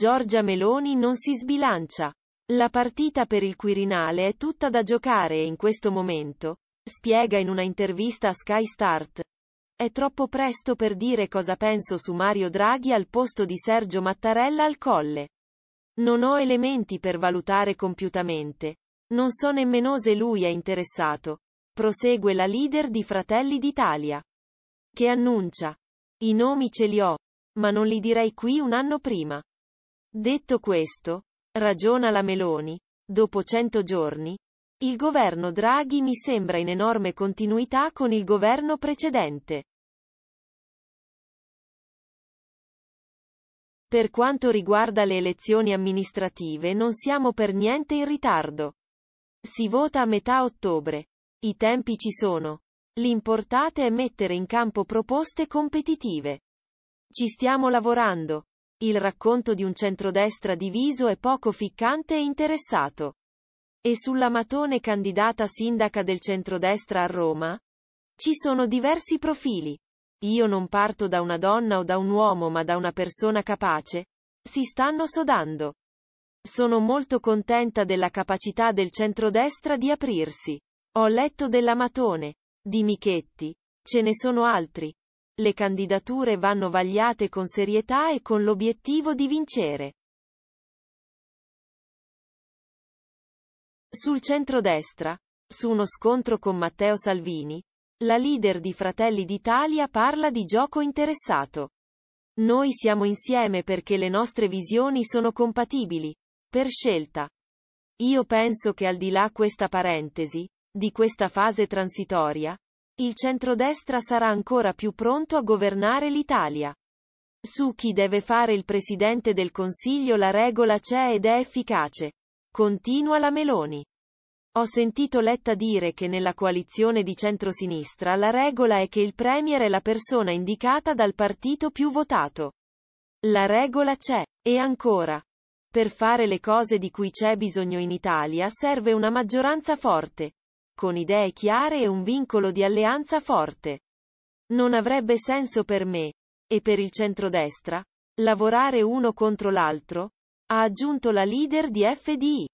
Giorgia Meloni non si sbilancia. La partita per il Quirinale è tutta da giocare e in questo momento, spiega in una intervista a Sky Start. È troppo presto per dire cosa penso su Mario Draghi al posto di Sergio Mattarella al colle. Non ho elementi per valutare compiutamente. Non so nemmeno se lui è interessato. Prosegue la leader di Fratelli d'Italia. Che annuncia. I nomi ce li ho. Ma non li direi qui un anno prima. Detto questo, ragiona la Meloni, dopo cento giorni, il governo Draghi mi sembra in enorme continuità con il governo precedente. Per quanto riguarda le elezioni amministrative non siamo per niente in ritardo. Si vota a metà ottobre. I tempi ci sono. L'importante è mettere in campo proposte competitive. Ci stiamo lavorando. Il racconto di un centrodestra diviso è poco ficcante e interessato. E sulla Matone candidata sindaca del centrodestra a Roma? Ci sono diversi profili. Io non parto da una donna o da un uomo ma da una persona capace. Si stanno sodando. Sono molto contenta della capacità del centrodestra di aprirsi. Ho letto della Matone, di Michetti, ce ne sono altri, le candidature vanno vagliate con serietà e con l'obiettivo di vincere. Sul centrodestra, su uno scontro con Matteo Salvini, la leader di Fratelli d'Italia parla di gioco interessato. Noi siamo insieme perché le nostre visioni sono compatibili, per scelta. Io penso che al di là questa parentesi, di questa fase transitoria, il centrodestra sarà ancora più pronto a governare l'Italia. Su chi deve fare il Presidente del Consiglio la regola c'è ed è efficace. Continua la Meloni. Ho sentito Letta dire che nella coalizione di centrosinistra la regola è che il Premier è la persona indicata dal partito più votato. La regola c'è. E ancora. Per fare le cose di cui c'è bisogno in Italia serve una maggioranza forte con idee chiare e un vincolo di alleanza forte. Non avrebbe senso per me, e per il centrodestra, lavorare uno contro l'altro, ha aggiunto la leader di FDI.